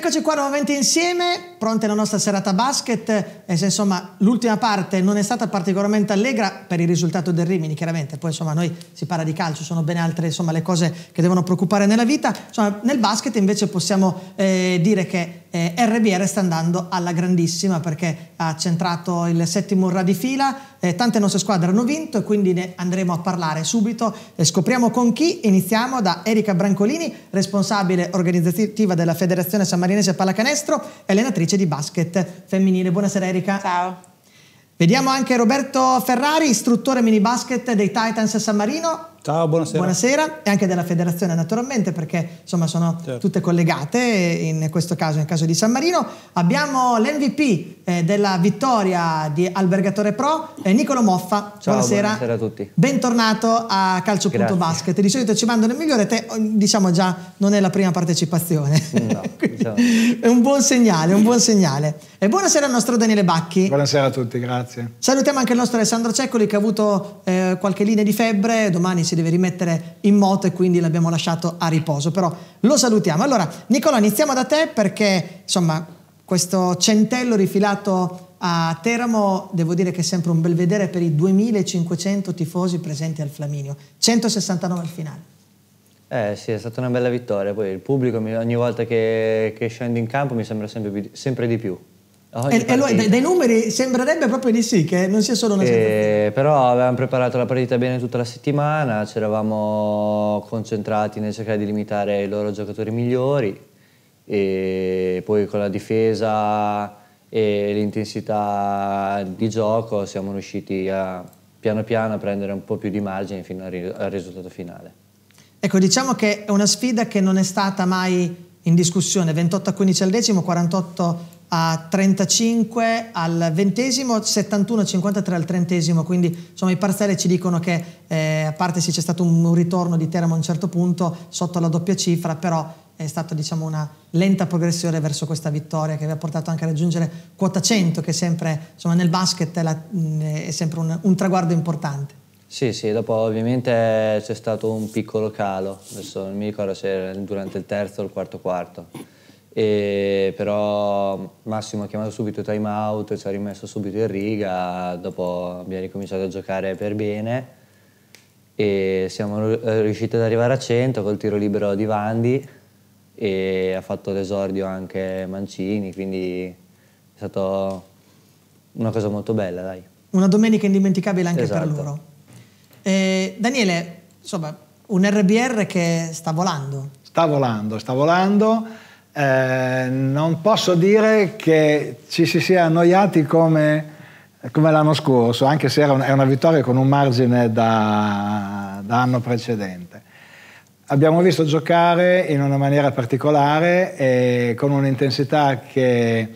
Eccoci qua nuovamente insieme pronte la nostra serata basket, e se insomma l'ultima parte non è stata particolarmente allegra per il risultato del Rimini, chiaramente, poi insomma noi si parla di calcio, sono ben altre insomma le cose che devono preoccupare nella vita, insomma nel basket invece possiamo eh, dire che eh, RBR sta andando alla grandissima perché ha centrato il settimo ra di fila, eh, tante nostre squadre hanno vinto e quindi ne andremo a parlare subito, eh, scopriamo con chi, iniziamo da Erika Brancolini, responsabile organizzativa della Federazione Sammarinese Pallacanestro, allenatrice giocatrice di basket femminile. Buonasera Erika. Ciao. Vediamo anche Roberto Ferrari, istruttore mini basket dei Titans San Marino. Ciao, buonasera. Buonasera e anche della federazione naturalmente perché insomma sono certo. tutte collegate in questo caso, nel caso di San Marino. Abbiamo l'MVP eh, della vittoria di Albergatore Pro, eh, Nicolo Moffa. Ciao, buonasera. buonasera. a tutti. Bentornato a Calcio.basket. Di solito ci mandano il migliore, te diciamo già non è la prima partecipazione. No, diciamo. è un buon segnale, un buon segnale. E buonasera al nostro Daniele Bacchi. Buonasera a tutti, grazie. Salutiamo anche il nostro Alessandro Ceccoli che ha avuto eh, qualche linea di febbre, domani si deve rimettere in moto e quindi l'abbiamo lasciato a riposo, però lo salutiamo. Allora, Nicola, iniziamo da te perché, insomma, questo centello rifilato a Teramo devo dire che è sempre un bel vedere per i 2500 tifosi presenti al Flaminio, 169 al finale. Eh sì, è stata una bella vittoria, poi il pubblico ogni volta che, che scendo in campo mi sembra sempre, sempre di più. Oh, e, lui, dai, dai, numeri sembrerebbe proprio di sì, che non sia solo una eh, Però avevamo preparato la partita bene tutta la settimana, ci eravamo concentrati nel cercare di limitare i loro giocatori migliori e poi con la difesa e l'intensità di gioco siamo riusciti a piano piano a prendere un po' più di margine fino al risultato finale. Ecco, diciamo che è una sfida che non è stata mai in discussione, 28 a 15 al decimo, 48 a 15 a 35 al ventesimo, 71 53 al trentesimo, quindi insomma i parziali ci dicono che eh, a parte se c'è stato un ritorno di Teramo a un certo punto sotto la doppia cifra, però è stata diciamo una lenta progressione verso questa vittoria che vi ha portato anche a raggiungere quota 100 che sempre insomma nel basket è, la, è sempre un, un traguardo importante. Sì, sì, dopo ovviamente c'è stato un piccolo calo, adesso non mi ricordo se era durante il terzo o il quarto quarto e però Massimo ha chiamato subito time out, ci ha rimesso subito in riga, dopo abbiamo ricominciato a giocare per bene e siamo eh, riusciti ad arrivare a 100 col tiro libero di Vandi e ha fatto l'esordio anche Mancini, quindi è stata una cosa molto bella, dai. Una domenica indimenticabile anche esatto. per loro. Eh, Daniele, insomma, un RBR che sta volando. Sta volando, sta volando eh, non posso dire che ci si sia annoiati come, come l'anno scorso, anche se era, un, era, una vittoria con un margine da, da anno precedente. Abbiamo visto giocare in una maniera particolare e con un'intensità che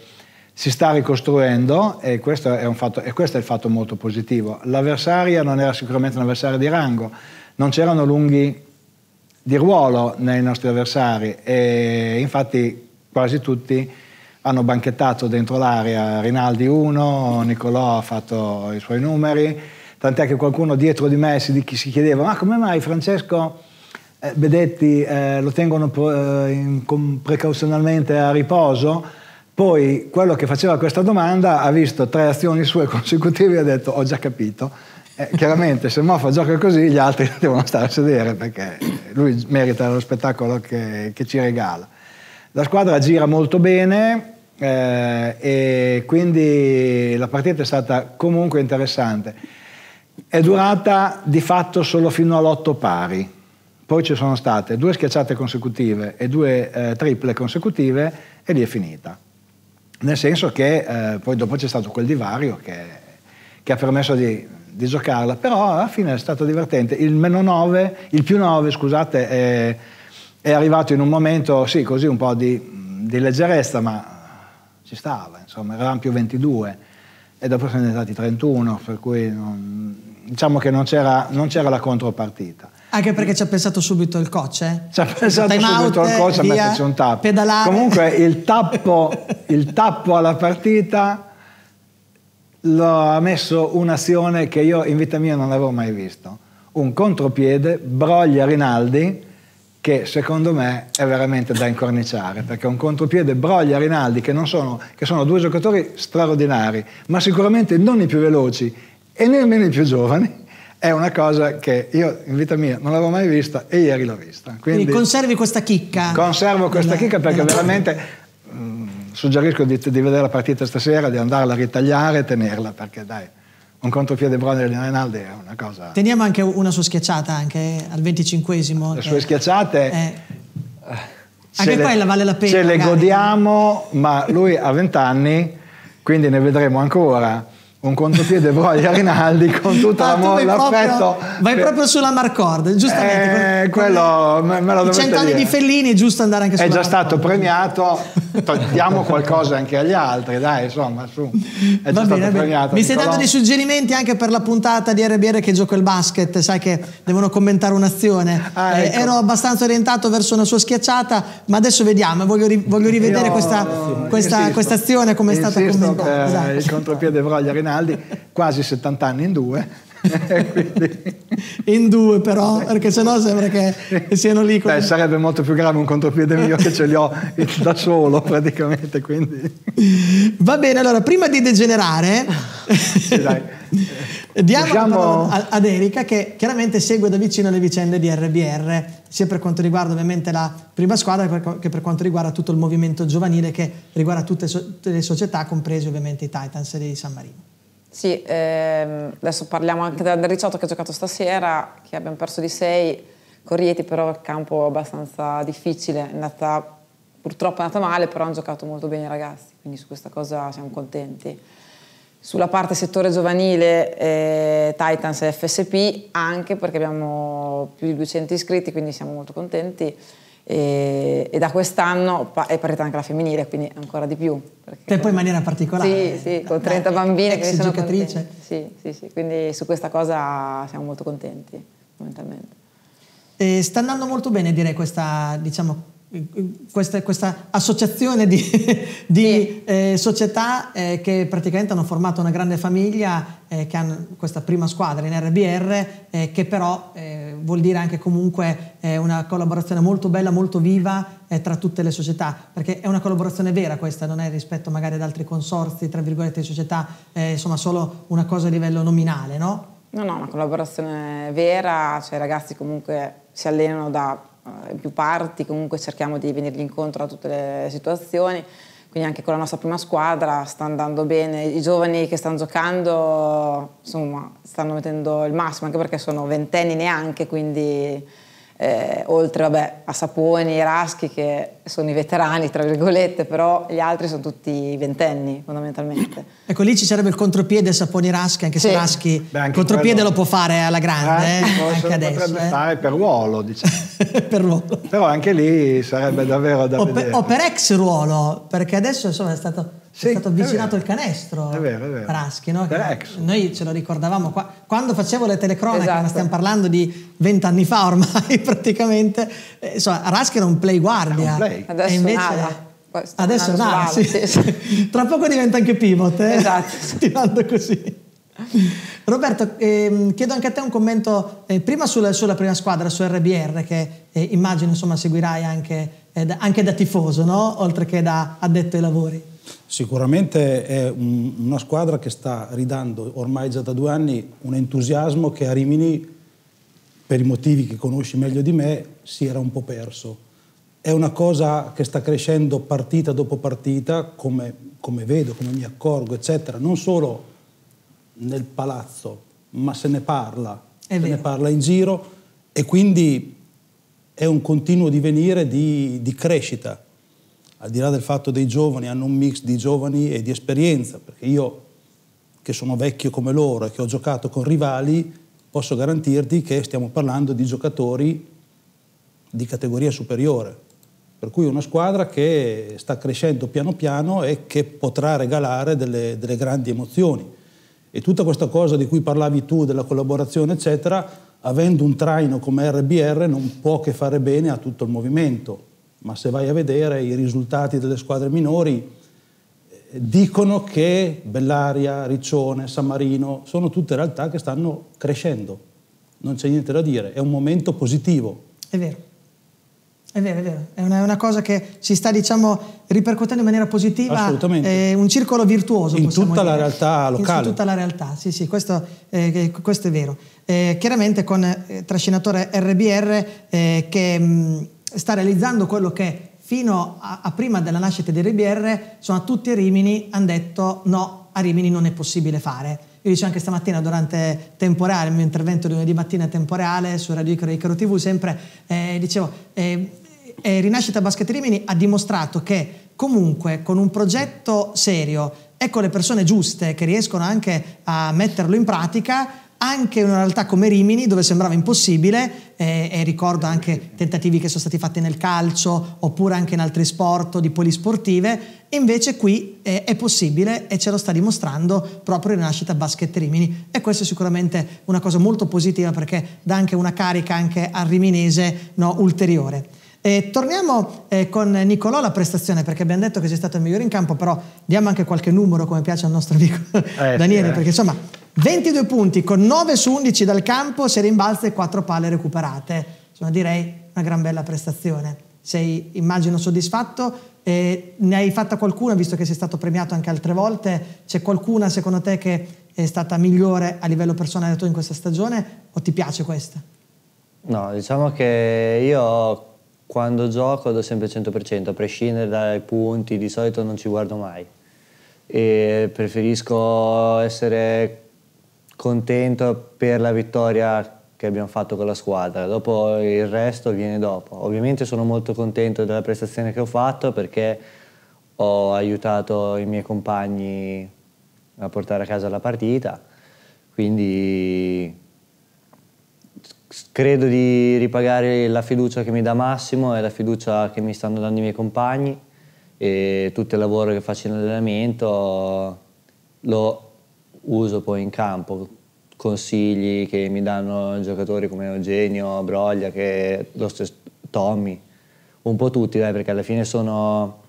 si sta ricostruendo e questo, fatto, e questo, è il fatto molto positivo. L'avversaria non era sicuramente un avversario di rango, non c'erano lunghi di ruolo nei nostri avversari e infatti quasi tutti hanno banchettato dentro l'area Rinaldi 1, Nicolò ha fatto i suoi numeri, tant'è che qualcuno dietro di me si, chiedeva ma come mai Francesco eh, Bedetti eh, lo tengono pre- eh, in, con, precauzionalmente a riposo? Poi quello che faceva questa domanda ha visto tre azioni sue consecutive e ha detto ho già capito eh, chiaramente se Moffa gioca così gli altri devono stare a sedere perché lui merita lo spettacolo che, che ci regala. La squadra gira molto bene eh, e quindi la partita è stata comunque interessante. È durata di fatto solo fino all'otto pari, poi ci sono state due schiacciate consecutive e due eh, triple consecutive e lì è finita. Nel senso che eh, poi dopo c'è stato quel divario che, che ha permesso di di giocarla, però alla fine è stato divertente. Il meno 9, il più 9, scusate, è, è arrivato in un momento, sì, così un po' di, di leggerezza, ma ci stava, insomma, eravamo più 22 e dopo sono diventati 31, per cui non, diciamo che non c'era, non c'era, la contropartita. Anche perché ci ha pensato subito il coach, eh? Ci ha pensato Time subito out, il coach via, a metterci un tappo. Pedalare. Comunque il tappo, il tappo alla partita ha messo un'azione che io in vita mia non avevo mai visto. Un contropiede, broglia Rinaldi, che secondo me è veramente da incorniciare, perché un contropiede broglia Rinaldi, che, sono, che sono due giocatori straordinari, ma sicuramente non i più veloci e nemmeno i più giovani, è una cosa che io in vita mia non l'avevo mai vista e ieri l'ho vista. Quindi, Quindi conservi questa chicca. Conservo questa chicca perché veramente mm, suggerisco di, di, vedere la partita stasera, di andarla a ritagliare e tenerla, perché dai, un contropiede Brogna di Rinaldi è una cosa... Teniamo anche una sua schiacciata, anche al 25esimo. Le sue schiacciate... È... Eh, eh, anche le, quella vale la pena. Ce magari. le godiamo, ma lui ha 20 anni, quindi ne vedremo ancora un contropiede poi a Rinaldi con tutto ah, l'amore, l'affetto. vai proprio sulla Marcord, giustamente. Eh, quello me, me lo I cent'anni di Fellini è giusto andare anche sulla È già Marcord. stato premiato, diamo qualcosa anche agli altri, dai, insomma, su. È già bene, stato premiato. Mi stai dando dei suggerimenti anche per la puntata di RBR che gioco il basket, sai che devono commentare un'azione. Ah, eh, ecco. eh, ero abbastanza orientato verso una sua schiacciata, ma adesso vediamo, eh, voglio, ri voglio rivedere Io, questa, questa, questa, azione come è stata commentata. Esatto. Il contropiede Broglia Rinaldi Rinaldi, quasi 70 anni in due. in due però perché sennò sembra che siano lì come... Beh, sarebbe molto più grave un contropiede mio che ce li ho da solo praticamente quindi. va bene allora prima di degenerare sì, diamo Possiamo... ad Erika che chiaramente segue da vicino le vicende di RBR sia per quanto riguarda ovviamente la prima squadra che per quanto riguarda tutto il movimento giovanile che riguarda tutte le società compresi ovviamente i Titans di San Marino sì, ehm, adesso parliamo anche del Ricciotto che ha giocato stasera, che abbiamo perso di 6 con Rieti, però il campo abbastanza difficile, è andata, purtroppo è andata male, però hanno giocato molto bene i ragazzi, quindi su questa cosa siamo contenti. Sulla parte settore giovanile eh, Titans e FSP, anche perché abbiamo più di 200 iscritti, quindi siamo molto contenti. E, e, da quest'anno è partita anche la femminile, quindi ancora di più. Te poi in maniera particolare. Sì, sì, con 30 Beh, bambine che sono giocatrice. Sì, sì, sì, quindi su questa cosa siamo molto contenti, fondamentalmente. Eh, sta andando molto bene, direi, questa diciamo, questa, questa, associazione di, di sì. eh, società eh, che praticamente hanno formato una grande famiglia, eh, che hanno questa prima squadra in RBR, eh, che però eh, vuol dire anche comunque eh, una collaborazione molto bella, molto viva tra tutte le società, perché è una collaborazione vera questa, non è rispetto magari ad altri consorzi, tra virgolette, di società, insomma solo una cosa a livello nominale, no? No, no, una collaborazione vera, cioè i ragazzi comunque si allenano da eh, più parti, comunque cerchiamo di venirgli incontro a tutte le situazioni, quindi anche con la nostra prima squadra sta andando bene, i giovani che stanno giocando insomma, stanno mettendo il massimo, anche perché sono ventenni neanche, quindi eh, oltre vabbè, a Saponi e Raschi che sono i veterani, tra virgolette, però gli altri sono tutti ventenni fondamentalmente. Ecco, lì ci sarebbe il contropiede Saponi-Raschi, anche sì. se Raschi il contropiede quello... lo può fare alla grande, eh, eh, anche adesso. fare eh. per ruolo, diciamo. per ruolo. Però anche lì sarebbe davvero da o vedere. Per, o per ex ruolo, perché adesso insomma è stato sì, è stato avvicinato il canestro è vero, è vero. Praschi, no? Ecco. noi ce lo ricordavamo qua. quando facevo le telecronache, esatto. ma stiamo parlando di vent'anni fa ormai praticamente, eh, insomma Raschi era un play guardia, un play. Adesso, invece, nada. adesso è nada, sì. tra poco diventa anche pivot, eh? esatto. tirando così. Roberto, ehm, chiedo anche a te un commento eh, prima sulla, sulla, prima squadra, su RBR, che eh, immagino insomma, seguirai anche, eh, da, anche da tifoso, no? oltre che da addetto ai lavori. Sicuramente è un, una squadra che sta ridando ormai già da due anni un entusiasmo che a Rimini, per i motivi che conosci meglio di me, si era un po' perso. È una cosa che sta crescendo partita dopo partita, come, come vedo, come mi accorgo, eccetera, non solo nel palazzo, ma se ne parla, è se vero. ne parla in giro e quindi è un continuo divenire di, di crescita al di là del fatto dei giovani, hanno un mix di giovani e di esperienza, perché io che sono vecchio come loro e che ho giocato con rivali, posso garantirti che stiamo parlando di giocatori di categoria superiore. Per cui una squadra che sta crescendo piano piano e che potrà regalare delle, delle grandi emozioni. E tutta questa cosa di cui parlavi tu, della collaborazione, eccetera, avendo un traino come RBR non può che fare bene a tutto il movimento ma se vai a vedere i risultati delle squadre minori, eh, dicono che Bellaria, Riccione, San Marino sono tutte realtà che stanno crescendo. Non c'è niente da dire, è un momento positivo. È vero. È vero, è vero, è una, è una cosa che si sta diciamo, ripercuotendo in maniera positiva, Assolutamente. è eh, un circolo virtuoso. In tutta dire. la realtà locale. In tutta la realtà, sì, sì, questo, eh, questo è vero. Eh, chiaramente con eh, trascinatore RBR eh, che... Mh, mm, sta realizzando quello che fino a, a prima della nascita di RBR, sono tutti a Rimini hanno detto no, a Rimini non è possibile fare. Io dicevo anche stamattina durante temporale, il mio intervento di lunedì mattina temporale su Radio Icaro Icaro TV, sempre eh, dicevo, eh, eh, Rinascita Basket Rimini ha dimostrato che comunque con un progetto serio e con le persone giuste che riescono anche a metterlo in pratica, anche in una realtà come Rimini, dove sembrava impossibile, eh, e ricordo anche tentativi che sono stati fatti nel calcio oppure anche in altri sport di polisportive, invece qui eh, è possibile e ce lo sta dimostrando proprio Rinascita Basket Rimini. E questa è sicuramente una cosa molto positiva perché dà anche una carica anche al riminese no, ulteriore. E torniamo eh, con Nicolò alla prestazione perché abbiamo detto che sei stato il migliore in campo, però diamo anche qualche numero come piace al nostro amico eh Daniele, sì, eh. perché insomma 22 punti con 9 su 11 dal campo, 6 rimbalzi e 4 palle recuperate. Insomma, direi una gran bella prestazione. Sei, immagino, soddisfatto. E ne hai fatta qualcuna, visto che sei stato premiato anche altre volte? C'è qualcuna, secondo te, che è stata migliore a livello personale tu in questa stagione? O ti piace questa? No, diciamo che io quando gioco do sempre il 100%, a prescindere dai punti, di solito non ci guardo mai. E preferisco essere contento per la vittoria che abbiamo fatto con la squadra, dopo il resto viene dopo. Ovviamente sono molto contento della prestazione che ho fatto perché ho aiutato i miei compagni a portare a casa la partita, quindi credo di ripagare la fiducia che mi dà Massimo e la fiducia che mi stanno dando i miei compagni e tutto il lavoro che faccio in allenamento lo uso poi in campo, consigli che mi danno giocatori come Eugenio, Broglia, che lo stesso Tommy, un po' tutti, dai, perché alla fine sono,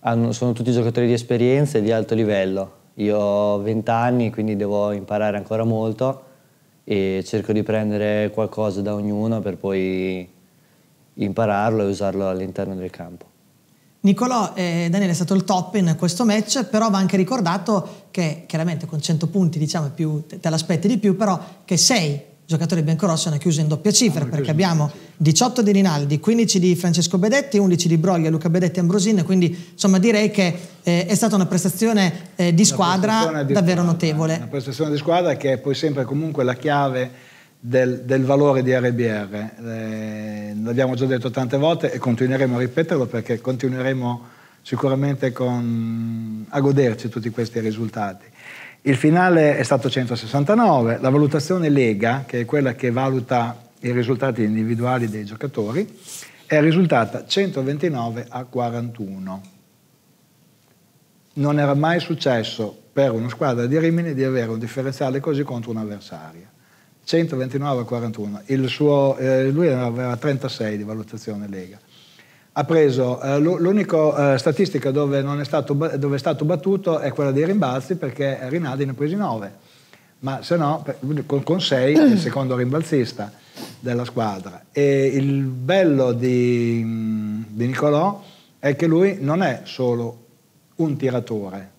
hanno, sono tutti giocatori di esperienza e di alto livello. Io ho 20 anni, quindi devo imparare ancora molto e cerco di prendere qualcosa da ognuno per poi impararlo e usarlo all'interno del campo. Nicolò eh, Daniele è stato il top in questo match, però va anche ricordato che chiaramente con 100 punti diciamo, più, te, l'aspetti di più, però che 6 giocatori biancorossi hanno chiuso in doppia ah, cifra ah, perché abbiamo 18 di Rinaldi, 15 di Francesco Bedetti, 11 di Broglia, Luca Bedetti e Ambrosin, quindi insomma direi che eh, è stata una prestazione eh, di una squadra prestazione davvero notevole. Una prestazione di squadra che è poi sempre comunque la chiave del, del valore di RBR. Eh, l'abbiamo già detto tante volte e continueremo a ripeterlo perché continueremo sicuramente con, a goderci tutti questi risultati. Il finale è stato 169, la valutazione Lega, che è quella che valuta i risultati individuali dei giocatori, è risultata 129 a 41. Non era mai successo per una squadra di Rimini di avere un differenziale così contro un avversario. 129 a 41. Suo, eh, lui aveva 36 di valutazione Lega. Ha preso eh, l'unica eh, statistica dove, è stato, dove è stato battuto è quella dei rimbalzi perché Rinaldi ne ha presi 9, ma se no con, con 6 è il secondo rimbalzista della squadra. E il bello di, di Nicolò è che lui non è solo un tiratore,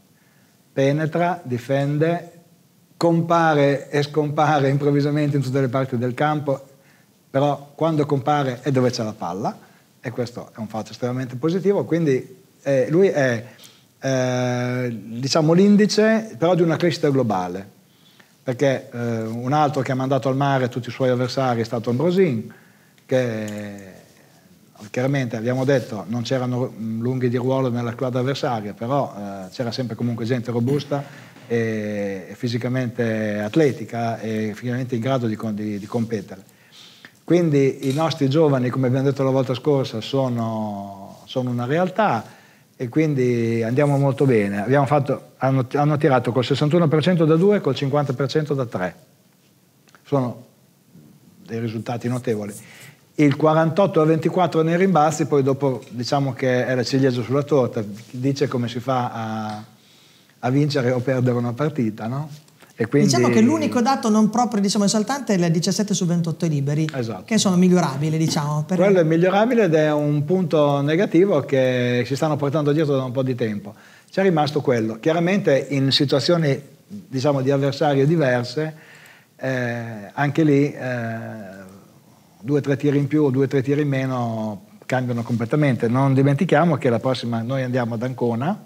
penetra, difende, compare e scompare improvvisamente in tutte le parti del campo, però quando compare è dove c'è la palla e questo è un fatto estremamente positivo, quindi eh, lui è eh, diciamo l'indice però di una crescita globale, perché eh, un altro che ha mandato al mare tutti i suoi avversari è stato Ambrosin, che eh, chiaramente abbiamo detto non c'erano mm, lunghi di ruolo nella squadra avversaria, però eh, c'era sempre comunque gente robusta e fisicamente atletica e finalmente in grado di, di, di, competere. Quindi i nostri giovani, come abbiamo detto la volta scorsa, sono, sono una realtà e quindi andiamo molto bene. Fatto, hanno, hanno, tirato col 61% da 2 e col 50% da 3. Sono dei risultati notevoli. Il 48 a 24 nei rimbalzi, poi dopo diciamo che è la ciliegia sulla torta, dice come si fa a a vincere o perdere una partita, no? Quindi... Diciamo che l'unico dato non proprio diciamo, esaltante è il 17 su 28 liberi, esatto. che sono migliorabili. Diciamo, per... Quello è migliorabile ed è un punto negativo che si stanno portando dietro da un po' di tempo. C'è rimasto quello. Chiaramente in situazioni diciamo, di avversario diverse, eh, anche lì eh, due o tre tiri in più o due o tre tiri in meno cambiano completamente. Non dimentichiamo che la prossima noi andiamo ad Ancona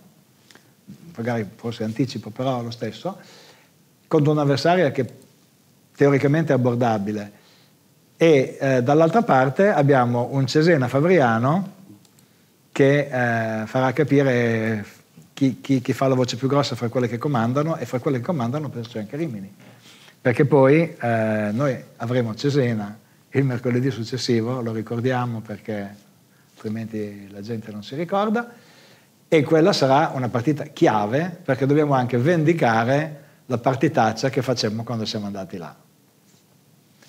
magari forse anticipo, però lo stesso, contro un'avversaria che teoricamente è abbordabile. E eh, dall'altra parte abbiamo un Cesena Fabriano che eh, farà capire chi, chi, chi, fa la voce più grossa fra quelle che comandano e fra quelle che comandano penso c'è anche Rimini. Perché poi eh, noi avremo Cesena il mercoledì successivo, lo ricordiamo perché altrimenti la gente non si ricorda, e quella sarà una partita chiave perché dobbiamo anche vendicare la partitaccia che facemmo quando siamo andati là.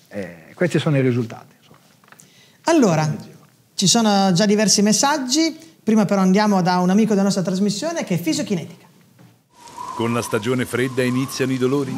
E questi sono i risultati. Allora, ci sono già diversi messaggi, prima però andiamo da un amico della nostra trasmissione che è fisiokinetica. Con la stagione fredda iniziano i dolori?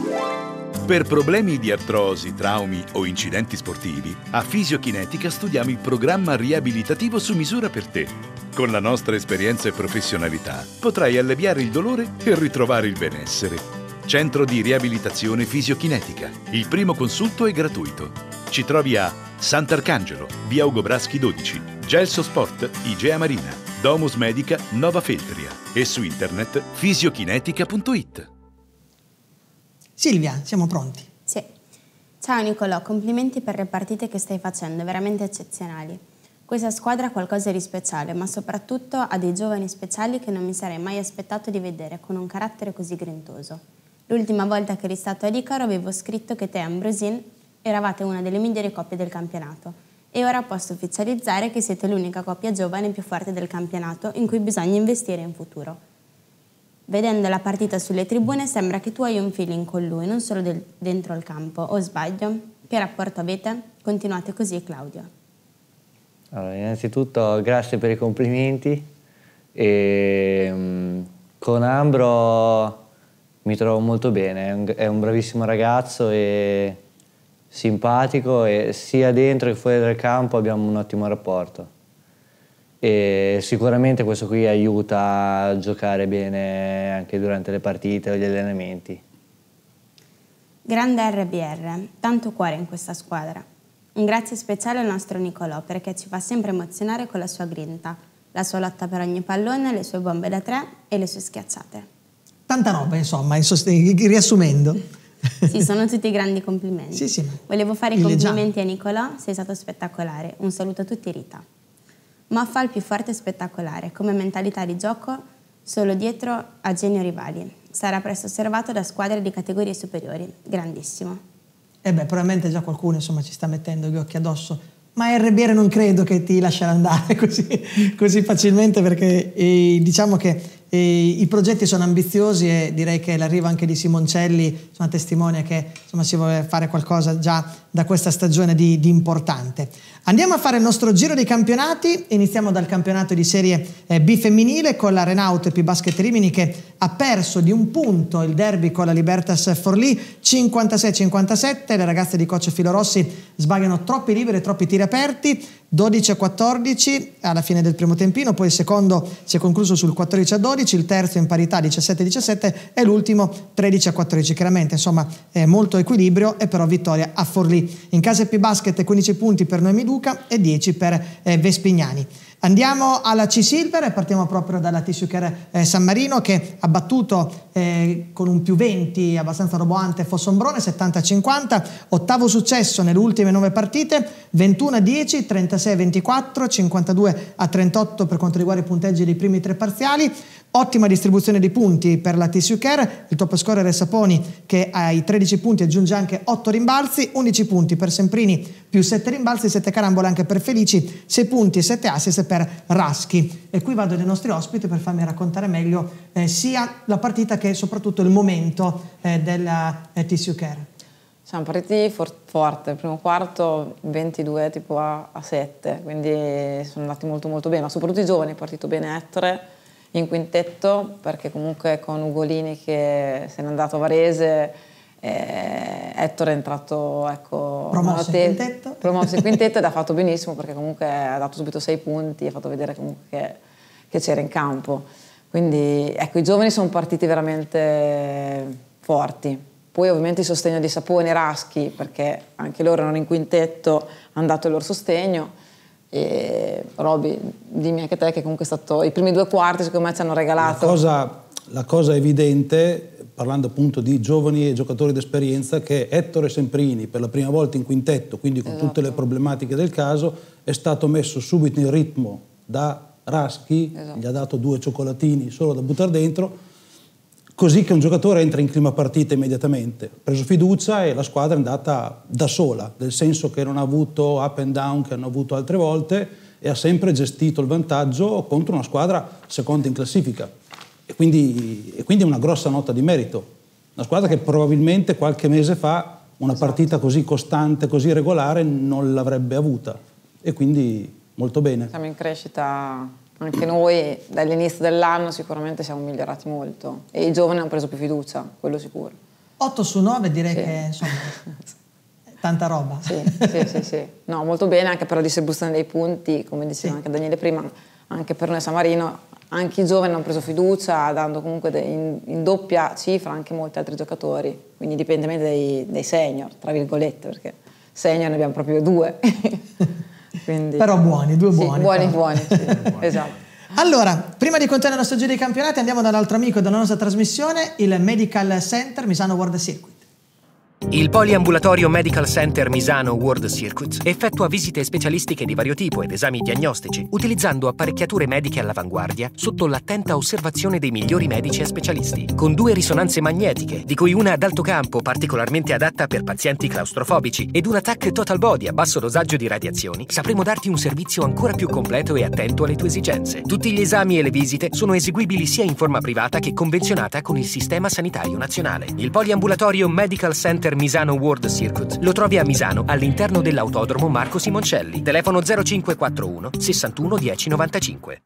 Per problemi di artrosi, traumi o incidenti sportivi, a Fisiochinetica studiamo il programma riabilitativo su misura per te. Con la nostra esperienza e professionalità potrai alleviare il dolore e ritrovare il benessere. Centro di riabilitazione fisiochinetica. Il primo consulto è gratuito. Ci trovi a Sant'Arcangelo, via Ugo Braschi 12, Gelso Sport, Igea Marina, Domus Medica Nova Feltria e su internet fisiochinetica.it. Silvia, siamo pronti. Sì. Ciao Nicolò, complimenti per le partite che stai facendo, veramente eccezionali. Questa squadra ha qualcosa di speciale, ma soprattutto ha dei giovani speciali che non mi sarei mai aspettato di vedere con un carattere così grintoso. L'ultima volta che eri stato a Licaro avevo scritto che te e Ambrosin eravate una delle migliori coppie del campionato e ora posso ufficializzare che siete l'unica coppia giovane più forte del campionato in cui bisogna investire in futuro. Vedendo la partita sulle tribune sembra che tu hai un feeling con lui, non solo del, dentro al campo, o sbaglio? Che rapporto avete? Continuate così, Claudio. Allora, innanzitutto grazie per i complimenti. E, um, con Ambro mi trovo molto bene, è un, è un bravissimo ragazzo e simpatico e sia dentro che fuori dal campo abbiamo un ottimo rapporto e sicuramente questo qui aiuta a giocare bene anche durante le partite o gli allenamenti. Grande RBR, tanto cuore in questa squadra. Un grazie speciale al nostro Nicolò perché ci fa sempre emozionare con la sua grinta, la sua lotta per ogni pallone, le sue bombe da tre e le sue schiacciate. Tanta roba, insomma, in riassumendo. sì, sono tutti grandi complimenti. Sì, sì. Volevo fare i complimenti a Nicolò, sei stato spettacolare. Un saluto a tutti, Rita ma fa il più forte e spettacolare, come mentalità di gioco solo dietro a genio rivali. Sarà presto osservato da squadre di categorie superiori. Grandissimo. E eh beh, probabilmente già qualcuno insomma, ci sta mettendo gli occhi addosso. Ma RBR non credo che ti lascerà andare così, così facilmente perché eh, diciamo che eh, i progetti sono ambiziosi e direi che l'arrivo anche di Simoncelli insomma, testimonia che insomma, si vuole fare qualcosa già da questa stagione di, di, importante. Andiamo a fare il nostro giro dei campionati, iniziamo dal campionato di serie eh, B femminile con la Renault P Basket Rimini che ha perso di un punto il derby con la Libertas Forlì 56-57, le ragazze di coach Filorossi sbagliano troppi liberi, troppi tiri aperti, 12-14 alla fine del primo tempino, poi il secondo si è concluso sul 14-12, il terzo in parità 17-17 e l'ultimo 13-14. Chiaramente, insomma, molto equilibrio e però vittoria a Forlì in casa più Basket 15 punti per Noemi Duca e 10 per eh, Vespignani. Andiamo alla C-Silver e partiamo proprio dalla Tissue Care eh, San Marino che ha battuto eh, con un più 20 abbastanza roboante Fossombrone 70-50, ottavo successo nelle ultime 9 partite, 21-10, 36-24, 52-38 per quanto riguarda i punteggi dei primi tre parziali, Ottima distribuzione dei punti per la Tissue Care, il top scorer è Saponi che ai 13 punti aggiunge anche 8 rimbalzi, 11 punti per Semprini più 7 rimbalzi, 7 carambole anche per Felici, 6 punti e 7 assist per Raschi. E qui vado dai nostri ospiti per farmi raccontare meglio eh, sia la partita che soprattutto il momento eh, della eh, TSU Care. Siamo partiti for- forte, primo quarto 22 tipo a, a 7, quindi sono andati molto molto bene, ma soprattutto i giovani, è partito bene Ettore in quintetto perché comunque con Ugolini che se n'è andato a Varese eh, Ettore è entrato ecco, promosso in quintetto promosso in quintetto ed ha fatto benissimo perché comunque ha dato subito sei punti e ha fatto vedere comunque che, che c'era in campo quindi ecco i giovani sono partiti veramente forti poi ovviamente il sostegno di Sapone e Raschi perché anche loro erano in quintetto hanno dato il loro sostegno e Roby, dimmi anche te che comunque è stato... I primi due quarti secondo me ci hanno regalato... La cosa, la cosa evidente, parlando appunto di giovani e giocatori d'esperienza, che Ettore Semprini per la prima volta in quintetto, quindi con esatto. tutte le esatto. problematiche del caso, è stato messo subito in ritmo da Raschi, esatto. gli ha dato due cioccolatini solo da buttare dentro così che un giocatore entra in clima partita immediatamente. Ha preso fiducia e la squadra è andata da sola, nel senso che non ha avuto up and down che hanno avuto altre volte e ha sempre gestito il vantaggio contro una squadra seconda in classifica. E quindi, e quindi è una grossa nota di merito. Una squadra che probabilmente qualche mese fa una partita così costante, così regolare, non l'avrebbe avuta. E quindi molto bene. Siamo in crescita anche noi dall'inizio dell'anno sicuramente siamo migliorati molto e i giovani hanno preso più fiducia, quello sicuro. 8 su 9 direi sì. che insomma tanta roba. Sì, sì, sì, sì, No, molto bene anche per la distribuzione dei punti, come diceva sì. anche Daniele prima, anche per noi San Marino, anche i giovani hanno preso fiducia, dando comunque in, in doppia cifra anche molti altri giocatori, quindi indipendentemente dai, dai senior, tra virgolette, perché senior ne abbiamo proprio due. Quindi, Però buoni, due buoni. Sì, buoni, buoni, sì. esatto. Allora, prima di continuare la nostro giro di campionati andiamo dall'altro amico della nostra trasmissione, il Medical Center Misano World Circuit. Il poliambulatorio Medical Center Misano World Circuit effettua visite specialistiche di vario tipo ed esami diagnostici, utilizzando apparecchiature mediche all'avanguardia sotto l'attenta osservazione dei migliori medici e specialisti, con due risonanze magnetiche, di cui una ad alto campo particolarmente adatta per pazienti claustrofobici ed un attack total body a basso dosaggio di radiazioni, sapremo darti un servizio ancora più completo e attento alle tue esigenze. Tutti gli esami e le visite sono eseguibili sia in forma privata che convenzionata con il Sistema Sanitario Nazionale. Il poliambulatorio Medical Center Super Misano World Circuit lo trovi a Misano, all'interno dell'autodromo Marco Simoncelli. Telefono 0541 61 10 95.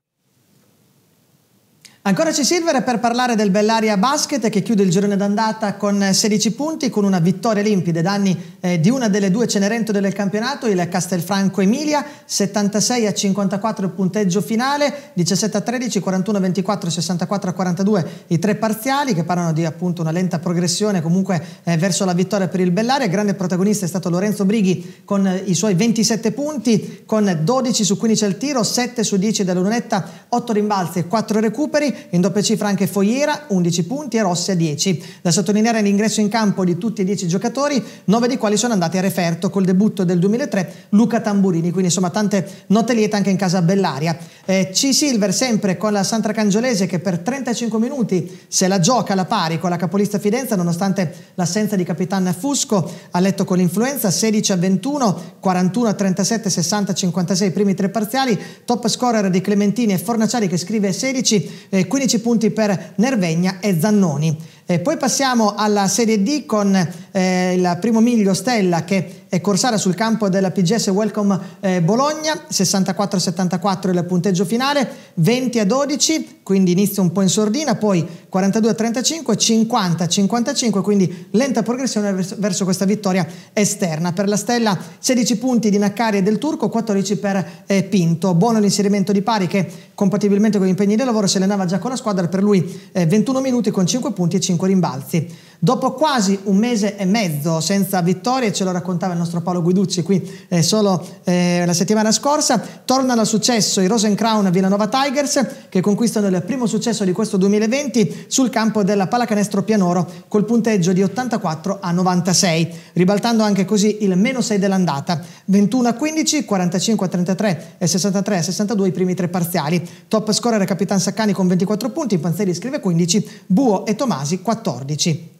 Ancora ci Silver per parlare del Bellaria Basket che chiude il girone d'andata con 16 eh, punti, con una vittoria limpida ed danni eh, di una delle due Cenerentole del campionato, il Castelfranco Emilia, 76 a 54 il punteggio finale, 17 a 13, 41 a 24, 64 a 42 i tre parziali che parlano di appunto una lenta progressione comunque eh, verso la vittoria per il Bellaria. Grande protagonista è stato Lorenzo Brighi con eh, i suoi 27 punti, con 12 su 15 al tiro, 7 su 10 dalla lunetta, 8 rimbalzi e 4 recuperi in doppia cifra anche Foiera 11 punti e Rossi a 10. Da sottolineare l'ingresso in campo di tutti e 10 giocatori, 9 dei quali sono andati a referto col debutto del 2003 Luca Tamburini, quindi insomma tante note liete anche in casa Bellaria. Eh, C. Silver sempre con la Santra Cangiolese che per 35 minuti se la gioca alla pari con la capolista Fidenza nonostante l'assenza di capitano Fusco, ha letto con l'influenza 16 a 21, 41 a 37, 60 a 56 i primi tre parziali, top scorer di Clementini e Fornaciari che scrive 16, eh, 15 punti per Nervegna e Zannoni. E eh, poi passiamo alla Serie D con eh, il primo miglio Stella che Corsara sul campo della PGS Welcome eh, Bologna, 64-74 il punteggio finale, 20-12, quindi inizio un po' in sordina, poi 42-35, 50-55, quindi lenta progressione verso, verso, questa vittoria esterna. Per la Stella 16 punti di Naccari e del Turco, 14 per eh, Pinto. Buono l'inserimento di Pari che compatibilmente con gli impegni di lavoro se ne andava già con la squadra, per lui eh, 21 minuti con 5 punti e 5 rimbalzi. Dopo quasi un mese e mezzo senza vittorie, ce lo raccontava il nostro Paolo Guiducci qui eh, solo eh, la settimana scorsa, tornano al successo i Rosen Crown Villanova Tigers che conquistano il primo successo di questo 2020 sul campo della pallacanestro Pianoro col punteggio di 84 a 96, ribaltando anche così il meno 6 dell'andata, 21 a 15, 45 a 33 e 63 a 62 i primi tre parziali. Top scorer Capitan Saccani con 24 punti, Panzeri scrive 15, Buo e Tomasi 14.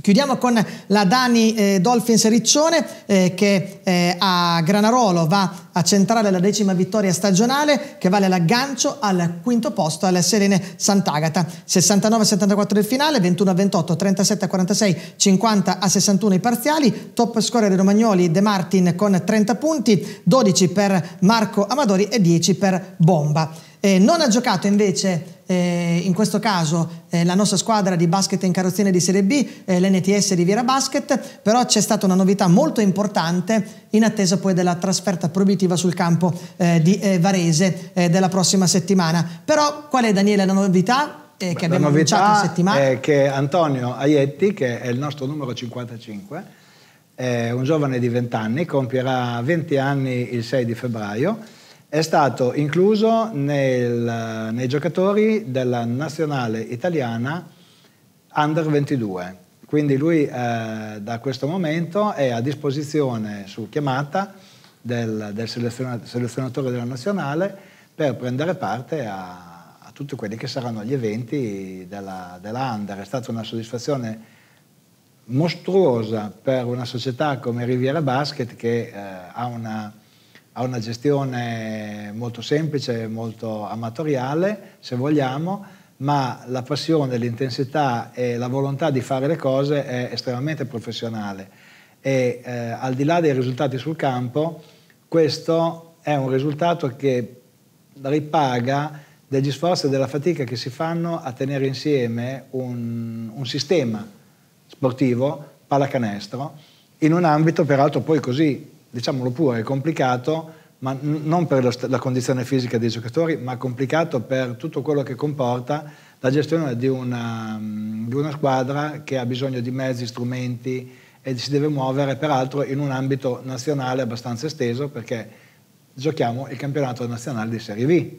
Chiudiamo con la Dani eh, Dolphins Riccione eh, che eh, a Granarolo va a centrare la decima vittoria stagionale che vale l'aggancio al quinto posto alla Serene Sant'Agata. 69-74 del finale, 21-28, 37-46, 50-61 i parziali. Top scorer Romagnoli De Martin con 30 punti, 12 per Marco Amadori e 10 per Bomba. Eh, non ha giocato invece eh, in questo caso eh, la nostra squadra di basket in carrozzina di Serie B, eh, l'NTS Riviera Basket, però c'è stata una novità molto importante in attesa poi della trasferta proibitiva sul campo eh, di eh, Varese eh, della prossima settimana. Però qual è Daniele la novità? Beh, che abbiamo annunciato in settimana è che Antonio Aietti, che è il nostro numero 55, è un giovane di 20 anni, compierà 20 anni il 6 di febbraio è stato incluso nel, nei giocatori della nazionale italiana under 22. Quindi lui eh, da questo momento è a disposizione su chiamata del, del selezionatore della nazionale per prendere parte a, a, tutti quelli che saranno gli eventi della, della Under. È stata una soddisfazione mostruosa per una società come Riviera Basket che eh, ha una ha una gestione molto semplice, molto amatoriale, se vogliamo, ma la passione, l'intensità e la volontà di fare le cose è estremamente professionale e eh, al di là dei risultati sul campo, questo è un risultato che ripaga degli sforzi e della fatica che si fanno a tenere insieme un, un sistema sportivo, pallacanestro, in un ambito peraltro poi così diciamolo pure, è complicato, ma n- non per lo, la condizione fisica dei giocatori, ma complicato per tutto quello che comporta la gestione di una, di una squadra che ha bisogno di mezzi, strumenti e si deve muovere peraltro in un ambito nazionale abbastanza esteso perché giochiamo il campionato nazionale di Serie B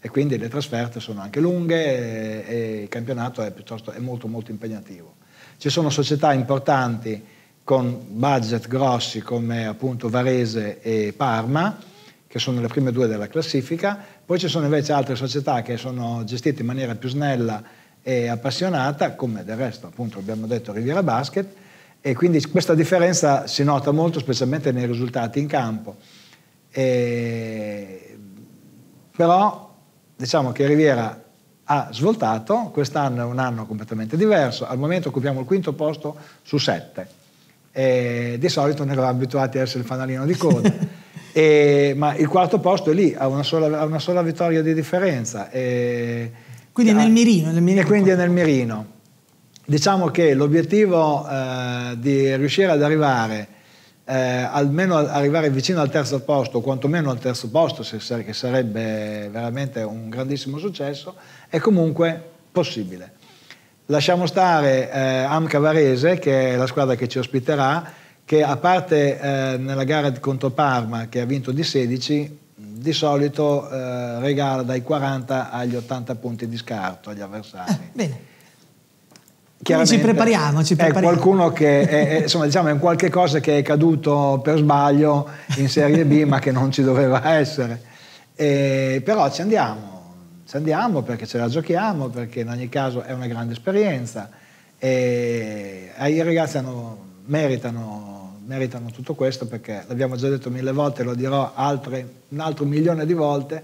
e quindi le trasferte sono anche lunghe e, e il campionato è, è molto molto impegnativo. Ci sono società importanti con budget grossi come appunto Varese e Parma, che sono le prime due della classifica, poi ci sono invece altre società che sono gestite in maniera più snella e appassionata, come del resto appunto abbiamo detto Riviera Basket, e quindi questa differenza si nota molto specialmente nei risultati in campo. E... Però diciamo che Riviera ha svoltato, quest'anno è un anno completamente diverso, al momento occupiamo il quinto posto su sette eh, di solito ne eravamo abituati a essere il fanalino di coda. e, ma il quarto posto è lì, ha una sola, una sola vittoria di differenza. E, quindi è nel ah, mirino. Nel mirino e quindi è nel mirino. Diciamo che l'obiettivo eh, di riuscire ad arrivare eh, almeno arrivare vicino al terzo posto, o quantomeno al terzo posto, che sarebbe veramente un grandissimo successo, è comunque possibile. Lasciamo stare eh, Amca Varese, che è la squadra che ci ospiterà, che a parte eh, nella gara contro Parma, che ha vinto di 16, di solito eh, regala dai 40 agli 80 punti di scarto agli avversari. Eh, bene. Ci prepariamo, ci prepariamo. È qualcuno che è, è, insomma, diciamo, è qualcosa che è caduto per sbaglio in Serie B, ma che non ci doveva essere. E, eh, però ci andiamo ci andiamo perché ce la giochiamo, perché in ogni caso è una grande esperienza e eh, i ragazzi hanno, meritano, meritano, tutto questo perché l'abbiamo già detto mille volte, lo dirò altre, un altro milione di volte,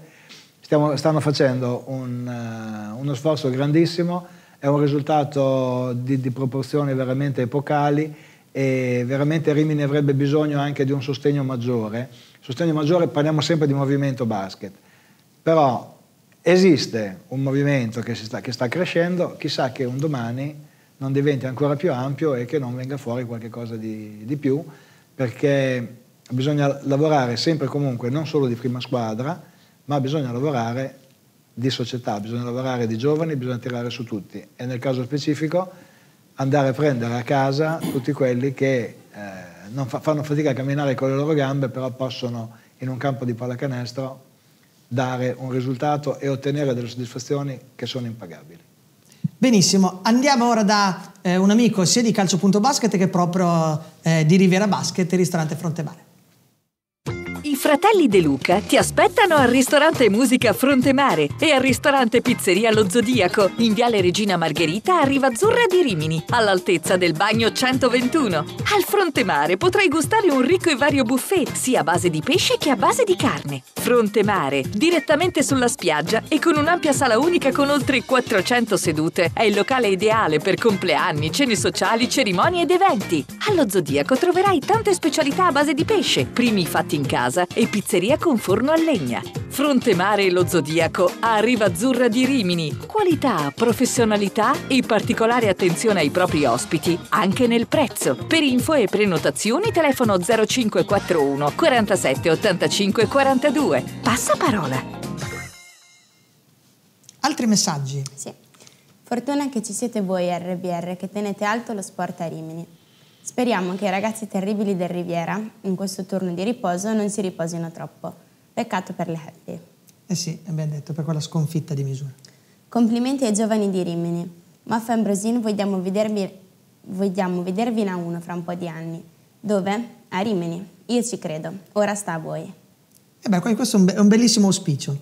stiamo, stanno facendo un, eh, uno sforzo grandissimo, è un risultato di, di proporzioni veramente epocali e veramente Rimini avrebbe bisogno anche di un sostegno maggiore. Sostegno maggiore parliamo sempre di movimento basket, però esiste un movimento che sta, che, sta, crescendo, chissà che un domani non diventi ancora più ampio e che non venga fuori qualcosa di, di più, perché bisogna lavorare sempre e comunque non solo di prima squadra, ma bisogna lavorare di società, bisogna lavorare di giovani, bisogna tirare su tutti e nel caso specifico andare a prendere a casa tutti quelli che eh, non fa, fanno fatica a camminare con le loro gambe, però possono in un campo di pallacanestro dare un risultato e ottenere delle soddisfazioni che sono impagabili. Benissimo, andiamo ora da eh, un amico sia di Calcio.basket che proprio eh, di Riviera Basket, ristorante Fronte Bare. Fratelli De Luca ti aspettano al ristorante Musica Frontemare e al ristorante Pizzeria Lo Zodiaco in Viale Regina Margherita a Rivazzurra di Rimini, all'altezza del bagno 121. Al Frontemare potrai gustare un ricco e vario buffet, sia a base di pesce che a base di carne. Frontemare, direttamente sulla spiaggia e con un'ampia sala unica con oltre 400 sedute, è il locale ideale per compleanni, cene sociali, cerimonie ed eventi. Allo Zodiaco troverai tante specialità a base di pesce, primi fatti in casa e pizzeria con forno a legna. Fronte Mare e lo Zodiaco a Riva Azzurra di Rimini. Qualità, professionalità e particolare attenzione ai propri ospiti, anche nel prezzo. Per info e prenotazioni telefono 0541 47 85 42. Passa parola. Altri messaggi? Sì. Fortuna che ci siete voi RBR che tenete alto lo sport a Rimini. Speriamo che i ragazzi terribili del Riviera, in questo turno di riposo, non si riposino troppo. Peccato per le Happy. Eh sì, abbiamo detto, per quella sconfitta di misura. Complimenti ai giovani di Rimini. Maffa Ambrosin vogliamo vedervi, vogliamo vedervi in a 1 fra un po' di anni. Dove? A Rimini. Io ci credo. Ora sta a voi. E eh beh, questo è un bellissimo auspicio.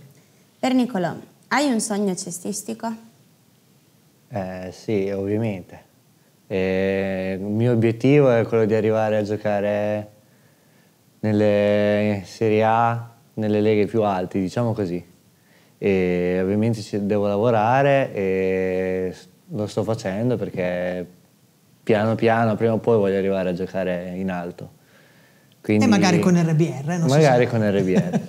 Per Nicolò, hai un sogno cestistico? Eh sì, ovviamente. E il mio obiettivo è quello di arrivare a giocare nelle Serie A, nelle leghe più alte, diciamo così. E ovviamente ci devo lavorare e lo sto facendo perché piano piano, prima o poi voglio arrivare a giocare in alto. Quindi, e magari con RBR, non Magari so Magari con RBR.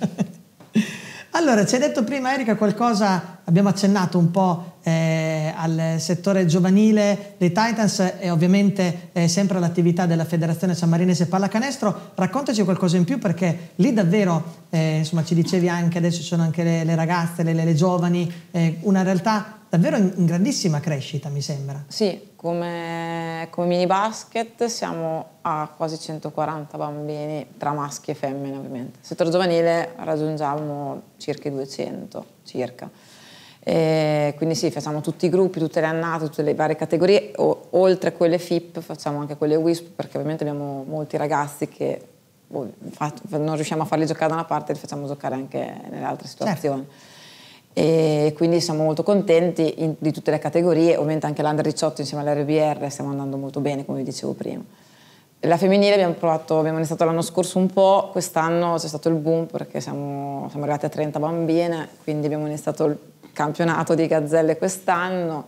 allora, ci hai detto prima Erika qualcosa abbiamo accennato un po' eh, al settore giovanile dei Titans e ovviamente eh, sempre all'attività della Federazione Sammarinese Pallacanestro. Raccontaci qualcosa in più perché lì davvero, eh, insomma ci dicevi anche, adesso ci sono anche le, le ragazze, le, le, le giovani, eh, una realtà davvero in, in, grandissima crescita mi sembra. Sì, come, come mini basket siamo a quasi 140 bambini tra maschi e femmine ovviamente. Il settore giovanile raggiungiamo circa i 200 circa. Eh, quindi sì, facciamo tutti i gruppi, tutte le annate, tutte le varie categorie, o, oltre a quelle FIP facciamo anche quelle WISP perché ovviamente abbiamo molti ragazzi che boh, fat, non riusciamo a farli giocare da una parte, li facciamo giocare anche nelle altre certo. situazioni. Certo. E quindi siamo molto contenti in, di tutte le categorie, ovviamente anche l'Under 18 insieme all'RBR stiamo andando molto bene come vi dicevo prima. La femminile abbiamo, provato, abbiamo iniziato l'anno scorso un po', quest'anno c'è stato il boom perché siamo, siamo arrivati a 30 bambine, quindi abbiamo iniziato il campionato di gazzelle quest'anno,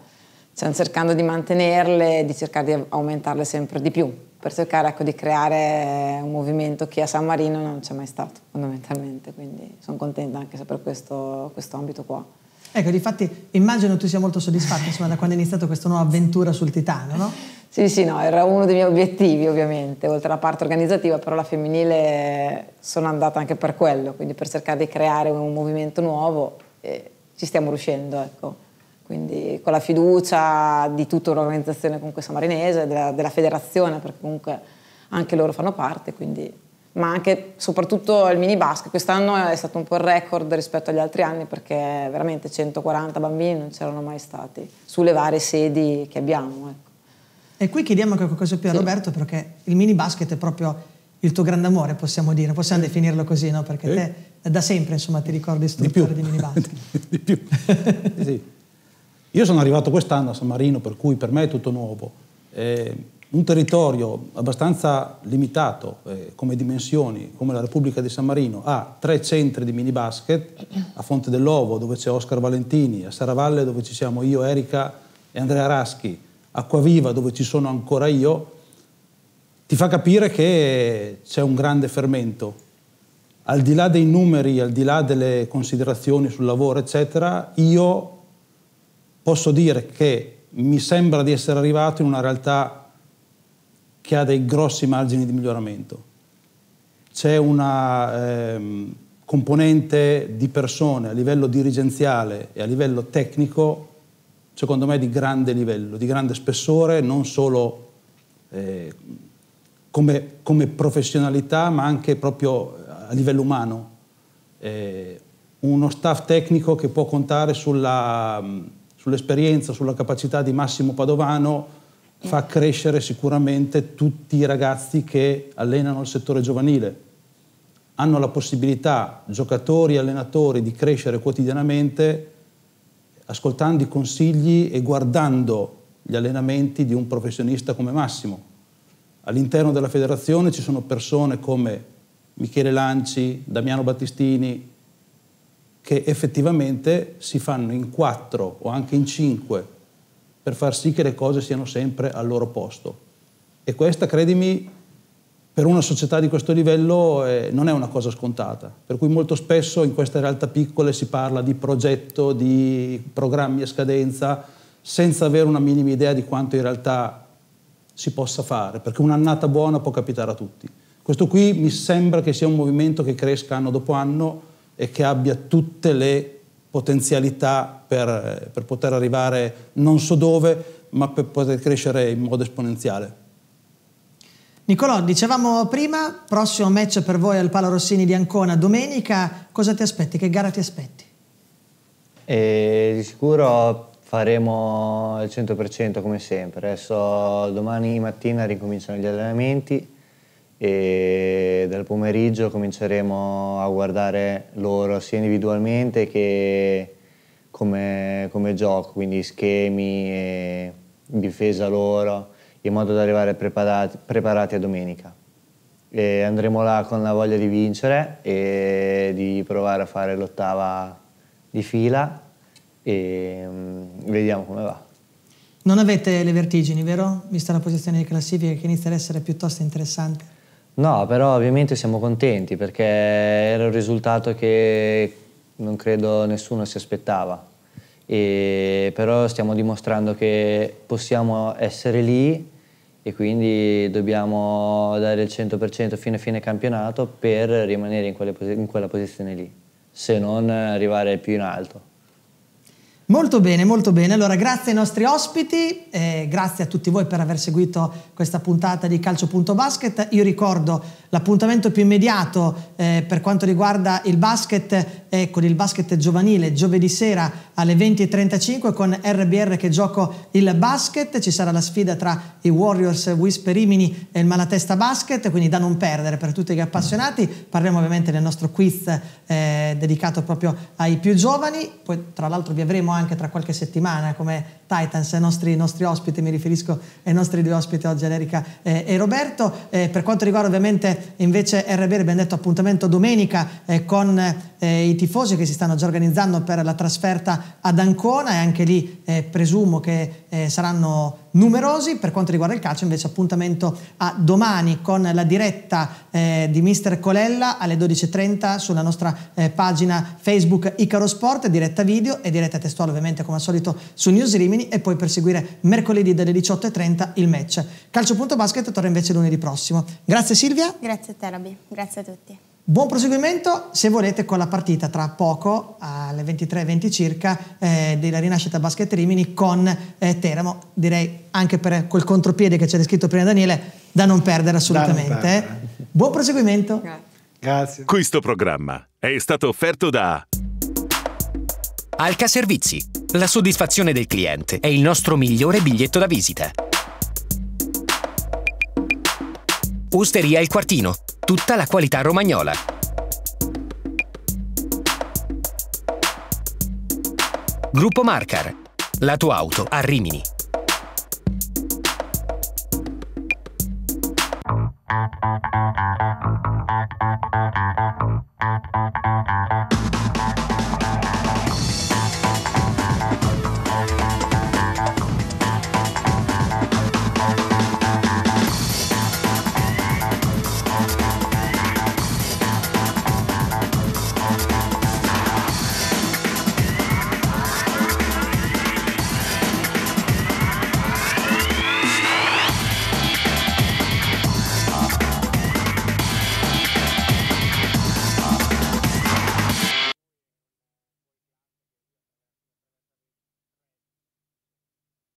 stiamo cercando di mantenerle e di cercare di aumentarle sempre di più per cercare ecco, di creare un movimento che a San Marino non c'è mai stato fondamentalmente, quindi sono contenta anche per questo, questo ambito qua. Ecco, difatti immagino tu sia molto soddisfatta insomma, da quando è iniziata questa nuova avventura sul Titano, no? Sì, sì, no, era uno dei miei obiettivi ovviamente, oltre alla parte organizzativa, però la femminile sono andata anche per quello, quindi per cercare di creare un movimento nuovo e ci stiamo riuscendo, ecco. Quindi con la fiducia di tutta l'organizzazione comunque samarinese, della, della federazione, perché comunque anche loro fanno parte, quindi ma anche soprattutto il mini basket. Quest'anno è stato un po' il record rispetto agli altri anni perché veramente 140 bambini non c'erano mai stati sulle varie sedi che abbiamo. Ecco. E qui chiediamo qualcosa più a sì. Roberto perché il mini basket è proprio il tuo grande amore, possiamo dire, possiamo definirlo così, no? Perché eh? te da sempre, insomma, ti ricordi istruttore di, di minibase. di più. sì, Io sono arrivato quest'anno a San Marino, per cui per me è tutto nuovo. È un territorio abbastanza limitato eh, come dimensioni, come la Repubblica di San Marino, ha tre centri di minibasket, a Fonte dell'Ovo dove c'è Oscar Valentini, a Saravalle dove ci siamo io, Erika e Andrea Raschi, a Acquaviva dove ci sono ancora io, ti fa capire che c'è un grande fermento. Al di là dei numeri, al di là delle considerazioni sul lavoro, eccetera, io posso dire che mi sembra di essere arrivato in una realtà che ha dei grossi margini di miglioramento. C'è una ehm, componente di persone a livello dirigenziale e a livello tecnico, secondo me, di grande livello, di grande spessore, non solo eh, come, come professionalità, ma anche proprio eh, a livello umano. Eh, uno staff tecnico che può contare mm, sull'esperienza, sulla capacità di Massimo Padovano, fa crescere sicuramente tutti i ragazzi che allenano il settore giovanile. Hanno la possibilità, giocatori e allenatori, di crescere quotidianamente ascoltando i consigli e guardando gli allenamenti di un professionista come Massimo. All'interno della federazione ci sono persone come Michele Lanci, Damiano Battistini, che effettivamente si fanno in quattro o anche in cinque per far sì che le cose siano sempre al loro posto. E questa, credimi, per una società di questo livello eh, non è una cosa scontata, per cui molto spesso in queste realtà piccole si parla di progetto, di programmi a scadenza, senza avere una minima idea di quanto in realtà si possa fare, perché un'annata buona può capitare a tutti. Questo qui mi sembra che sia un movimento che cresca anno dopo anno e che abbia tutte le potenzialità per, per poter arrivare non so dove, ma per poter crescere in modo esponenziale. Nicolò, dicevamo prima, prossimo match per voi al Palo Rossini di Ancona, domenica, cosa ti aspetti? Che gara ti aspetti? Eh, di sicuro faremo il 100% come sempre. Adesso domani mattina ricominciano gli allenamenti e dal pomeriggio cominceremo a guardare loro sia individualmente che come, come gioco, quindi schemi, difesa loro, in modo da arrivare preparati, preparati a domenica. E andremo là con la voglia di vincere e di provare a fare l'ottava di fila e mm, vediamo come va. Non avete le vertigini, vero? Vista la posizione di classifica che inizia ad essere piuttosto interessante. No, però ovviamente siamo contenti perché era un risultato che non credo nessuno si aspettava. E però stiamo dimostrando che possiamo essere lì e quindi dobbiamo dare il 100% fino a fine campionato per rimanere in, in quella posizione lì, se non arrivare più in alto. Molto bene, molto bene. Allora, grazie ai nostri ospiti, eh, grazie a tutti voi per aver seguito questa puntata di Calcio.basket. Io ricordo l'appuntamento più immediato eh, per quanto riguarda il basket è eh, con il basket giovanile giovedì sera alle 20.35 con RBR che gioco il basket. Ci sarà la sfida tra i Warriors Whisperimini e il Malatesta Basket, quindi da non perdere per tutti gli appassionati. Parliamo ovviamente del nostro quiz eh, dedicato proprio ai più giovani. Poi, tra l'altro, vi avremo anche tra qualche settimana come Titans, i eh, nostri, nostri ospiti, mi riferisco ai nostri due ospiti oggi, Erika eh, e Roberto. Eh, per quanto riguarda ovviamente invece RB, abbiamo detto appuntamento domenica eh, con eh, i tifosi che si stanno già organizzando per la trasferta ad Ancona e anche lì eh, presumo che saranno numerosi. Per quanto riguarda il calcio invece appuntamento a domani con la diretta eh, di Mister Colella alle 12.30 sulla nostra eh, pagina Facebook Icaro Sport, diretta video e diretta testuale ovviamente come al solito su News Rimini e poi per seguire mercoledì dalle 18.30 il match. Calcio.basket torna invece lunedì prossimo. Grazie Silvia. Grazie a te, Terabi, grazie a tutti. Buon proseguimento se volete con la partita tra poco alle 23.20 circa eh, della rinascita Basket Rimini con eh, Teramo, direi anche per quel contropiede che ci ha descritto prima Daniele, da non perdere assolutamente. Non perdere. Eh. Buon proseguimento. Grazie. Questo programma è stato offerto da Alca Servizi. La soddisfazione del cliente è il nostro migliore biglietto da visita. Osteria Il Quartino tutta la qualità romagnola. Gruppo Marcar, la tua auto a Rimini. Thank you.